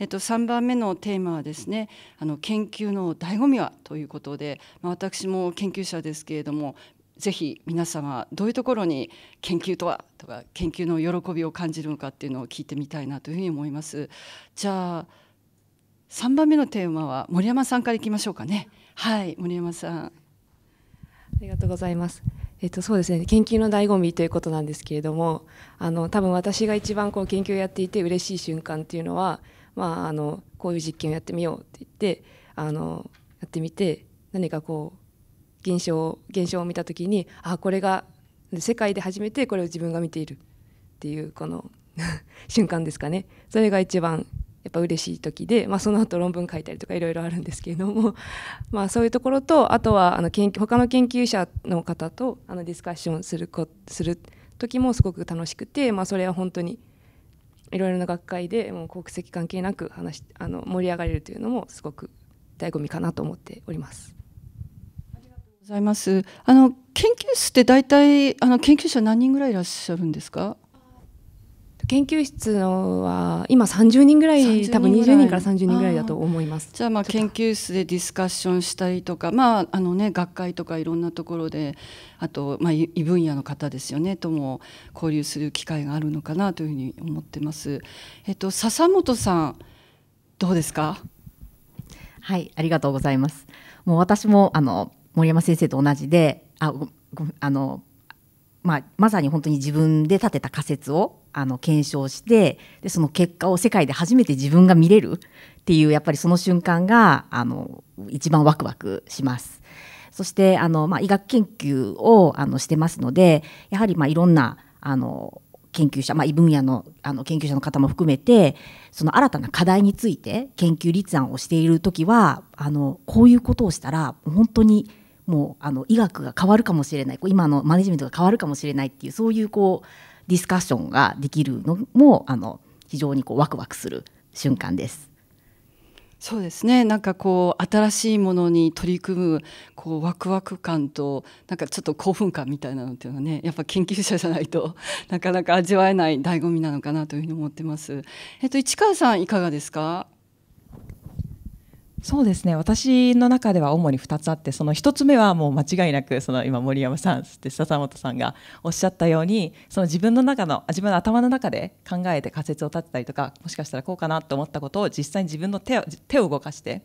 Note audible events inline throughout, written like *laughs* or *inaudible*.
えっと、3番目のテーマはですねあの研究の醍醐味はということで、まあ、私も研究者ですけれどもぜひ皆様どういうところに研究とはとか研究の喜びを感じるのかっていうのを聞いてみたいなというふうに思います。じゃあ3番目のテーマは森山さんからいきましょうかね。はい森山さんありがとうございます。えっと、そうですね研究の醍醐味ということなんですけれどもあの多分私が一番こう研究をやっていて嬉しい瞬間っていうのはまあ、あのこういう実験をやってみようって言ってあのやってみて何かこう現象現象を見た時にあこれが世界で初めてこれを自分が見ているっていうこの *laughs* 瞬間ですかねそれが一番やっぱ嬉しい時で、まあ、その後論文書いたりとかいろいろあるんですけれども、*laughs* まあ、そういうところとあとはあの研究他の研究者の方とあのディスカッションするこする時もすごく楽しくて、まあ、それは本当にいろいろな学会でもう国籍関係なく話あの盛り上がれるというのもすごく醍醐味かなと思っております。ありがとうございます。あの研究室って大体あの研究者何人ぐらいいらっしゃるんですか？研究室のは今30人ぐらい多分20人から30人ぐらいだと思いますじゃあまあ研究室でディスカッションしたりとかまああのね学会とかいろんなところであとまあ異分野の方ですよねとも交流する機会があるのかなというふうに思ってますえっと笹本さんどうですかはいありがとうございますもう私もあの森山先生と同じでああのまあ、まさに本当に自分で立てた仮説をあの検証してでその結果を世界で初めて自分が見れるっていうやっぱりその瞬間があの一番ワクワクします。そしてあの、まあ、医学研究をあのしてますのでやはりまあいろんなあの研究者、まあ、異分野のあの研究者の方も含めてその新たな課題について研究立案をしている時はあのこういうことをしたら本当にもうあの医学が変わるかもしれない今のマネジメントが変わるかもしれないっていうそういうこうディスカッションができるのもあの非常にこうワクワクする瞬間です。そうですねなんかこう新しいものに取り組むこうワクワク感となんかちょっと興奮感みたいなのっていうのはねやっぱ研究者じゃないと *laughs* なかなか味わえない醍醐味なのかなというふうに思ってます。えっと、市川さんいかがですかそうですね私の中では主に2つあってその1つ目はもう間違いなくその今森山さんそして笹本さんがおっしゃったようにその自分の中の自分の頭の中で考えて仮説を立てたりとかもしかしたらこうかなと思ったことを実際に自分の手を手を動かして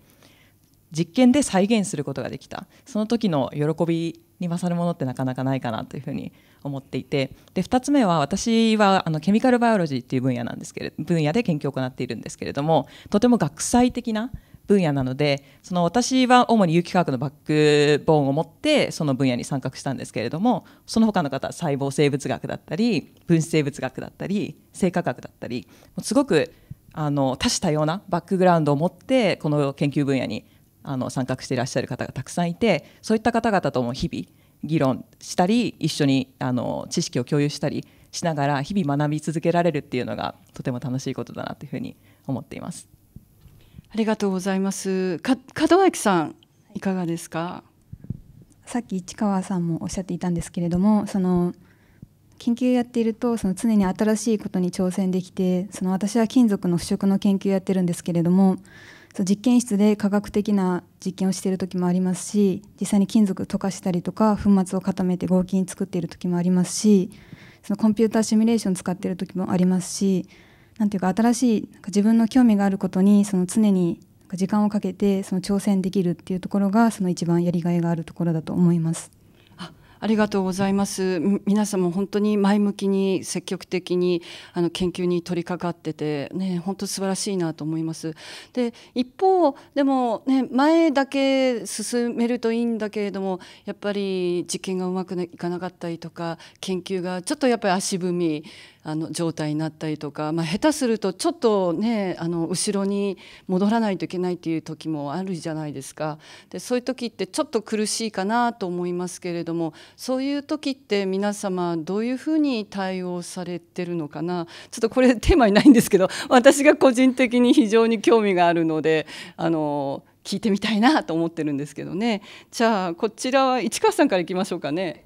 実験で再現することができたその時の喜びに勝るものってなかなかないかなというふうに思っていてで2つ目は私はあのケミカルバイオロジーっていう分野なんですけれ分野で研究を行っているんですけれどもとても学際的な分野なのでその私は主に有機化学のバックボーンを持ってその分野に参画したんですけれどもその他の方は細胞生物学だったり分子生物学だったり生化学だったりすごくあの多種多様なバックグラウンドを持ってこの研究分野にあの参画していらっしゃる方がたくさんいてそういった方々とも日々議論したり一緒にあの知識を共有したりしながら日々学び続けられるっていうのがとても楽しいことだなというふうに思っています。ありがとうございます。か門脇さんいかがですか。さっき市川さんもおっしゃっていたんですけれども、その研究やっているとその常に新しいことに挑戦できて、その私は金属の腐食の研究やってるんですけれども、その実験室で科学的な実験をしている時もありますし、実際に金属溶かしたりとか粉末を固めて合金作っている時もありますし、そのコンピューターシミュレーション使っている時もありますし。なんていうか新しい自分の興味があることにその常に時間をかけてその挑戦できるっていうところがその一番やりがいがあるところだと思います。ありがとうございます。皆さんも本当に前向きに積極的にあの研究に取り掛かっててね本当素晴らしいなと思います。で一方でもね前だけ進めるといいんだけれどもやっぱり実験がうまくいかなかったりとか研究がちょっとやっぱり足踏みあの状態になったりとか、まあ、下手するとちょっとねあの後ろに戻らないといけないっていう時もあるじゃないですかでそういう時ってちょっと苦しいかなと思いますけれどもそういう時って皆様どういうふうに対応されてるのかなちょっとこれテーマにないんですけど私が個人的に非常に興味があるのであの聞いてみたいなと思ってるんですけどねじゃあこちらは市川さんからいきましょうかね。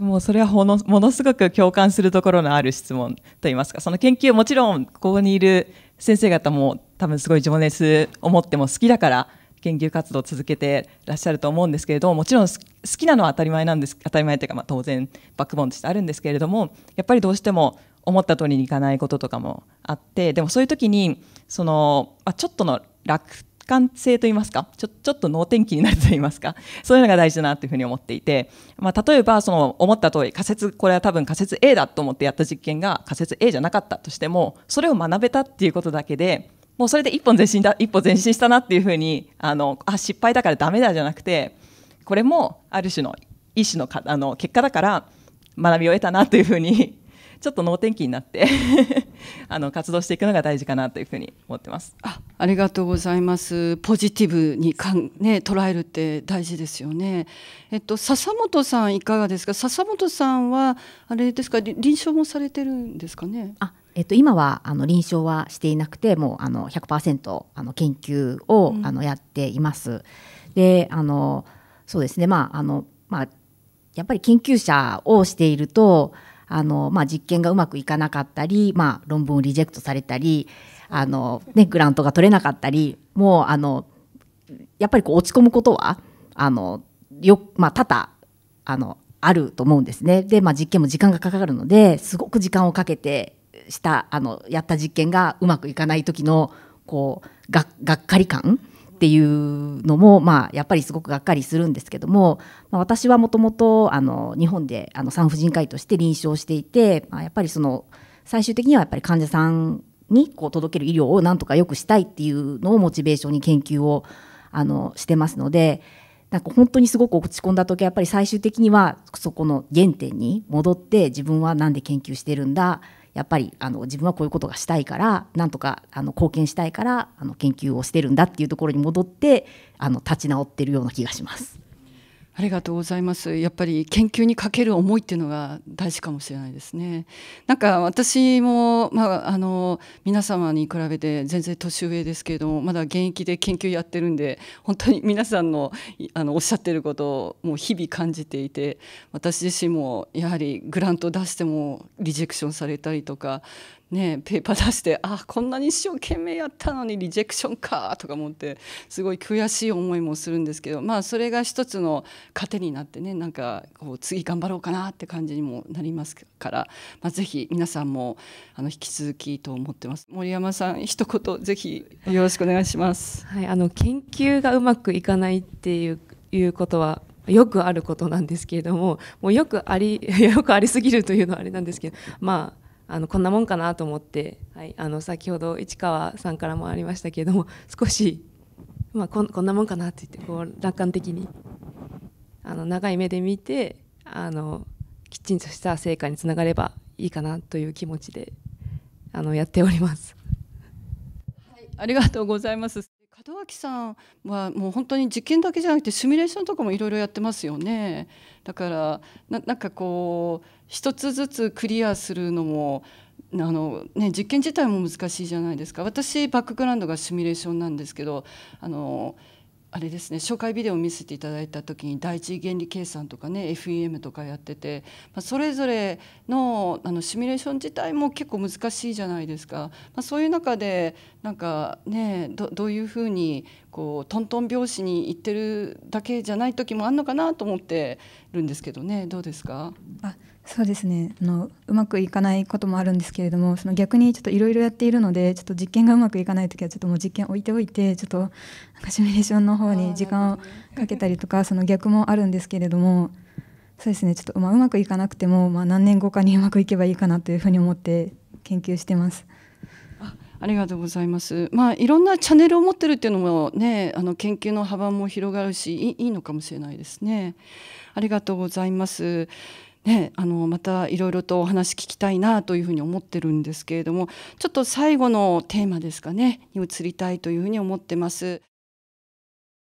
もうそれはものものすごく共感するところのある質問といいますかその研究もちろんここにいる先生方も多分すごい情熱を持っても好きだから研究活動を続けてらっしゃると思うんですけれどももちろん好きなのは当たり前なんです当たり前というかまあ当然バックボーンとしてあるんですけれどもやっぱりどうしても思った通りにいかないこととかもあってでもそういう時にそのあちょっとの楽感性といいますかちょちょっと能天気になるといいますか *laughs* そういうのが大事だなというふうに思っていて、まあ、例えばその思った通り仮説これは多分仮説 A だと思ってやった実験が仮説 A じゃなかったとしてもそれを学べたっていうことだけでもうそれで一本前進だ一歩前進したなっていうふうにあのあ失敗だからダメだじゃなくてこれもある種の一種のかあの結果だから学びを得たなというふうにちょっと能天気になって *laughs* あの活動していくのが大事かなというふうに思ってます。あ、ありがとうございます。ポジティブにかんね捉えるって大事ですよね。えっと笹本さんいかがですか。笹本さんはあれですか臨床もされてるんですかね。あ、えっと、今はあの臨床はしていなくてもうあの100%あの研究を、あのやっています。であのそうですねまああの、まあ、やっぱり研究者をしているとあの、まあ、実験がうまくいかなかったり、まあ、論文をリジェクトされたりあの、ね、グラントが取れなかったりもうあのやっぱりこう落ち込むことはあのよ、まあ、多々あのあると思うんですね。で、まあ、実験も時間がかかるのですごく時間をかけてしたあのやった実験がうまくいかない時のこうががっかり感っていうのも、まあ、やっぱりすごくがっかりするんですけども、まあ、私はもともと日本であの産婦人科医として臨床していて、まあ、やっぱりその最終的にはやっぱり患者さんにこう届ける医療をなんとか良くしたいっていうのをモチベーションに研究をあのしてますのでなんか本当にすごく落ち込んだ時はやっぱり最終的にはそこの原点に戻って自分は何で研究してるんだやっぱりあの自分はこういうことがしたいからなんとかあの貢献したいからあの研究をしてるんだっていうところに戻ってあの立ち直ってるような気がします。ありがとうございます。やっぱり研究にかける思いっていうのが大事かもしれないですね。なんか私も、まあ、あの皆様に比べて全然年上ですけれどもまだ現役で研究やってるんで本当に皆さんのあのおっしゃってることをもう日々感じていて私自身もやはりグラント出してもリジェクションされたりとかね、ペーパー出してあこんなに一生懸命やったのにリジェクションかとか思ってすごい悔しい思いもするんですけど、まあ、それが一つの糧になってねなんかこう次頑張ろうかなって感じにもなりますから、まあ、ぜひ皆さんもあの引き続きと思ってます森山さん一言ぜひよろしくお願いします。はい、あの研究がうまくいかないっていういうことはよくあることなんですけれどももうよくあり *laughs* よくありすぎるというのはあれなんですけどまああのこんなもんかなと思って、はい、あの先ほど市川さんからもありましたけれども *laughs* 少し、まあ、こんなもんかなって言ってこう楽観的にあの長い目で見てあのきちんとした成果につながればいいかなという気持ちであのやっております。はい、ありがとうございます。門脇さんはもう本当に実験だけじゃなくてシミュレーションとかもいろいろやってますよねだからなんかこう一つずつクリアするのもあの、ね、実験自体も難しいじゃないですか私バックグラウンドがシミュレーションなんですけどあのあれですね紹介ビデオを見せていただいた時に第一原理計算とかね FEM とかやってて、まあ、それぞれのあのシミュレーション自体も結構難しいじゃないですか、まあ、そういう中でなんかねどういうふうにこうトントン拍子にいってるだけじゃない時もあるのかなと思ってるんですけどねどうですかあそうですねあのうまくいかないこともあるんですけれどもその逆にちょっといろいろやっているのでちょっと実験がうまくいかない時はちょっともう実験置いておいてちょっとなんかシミュレーションの方に時間をかけたりとかその逆もあるんですけれどもそうですねちょっとまあうまくいかなくても、まあ、何年後かにうまくいけばいいかなというふうに思って研究してます。ありがとうございます。まあいろんなチャンネルを持ってるっていうのもね、あの研究の幅も広がるしいいのかもしれないですね。ありがとうございます。ね、あのまたいろいろとお話聞きたいなというふうに思ってるんですけれどもちょっと最後のテーマですかねに移りたいというふうに思ってます。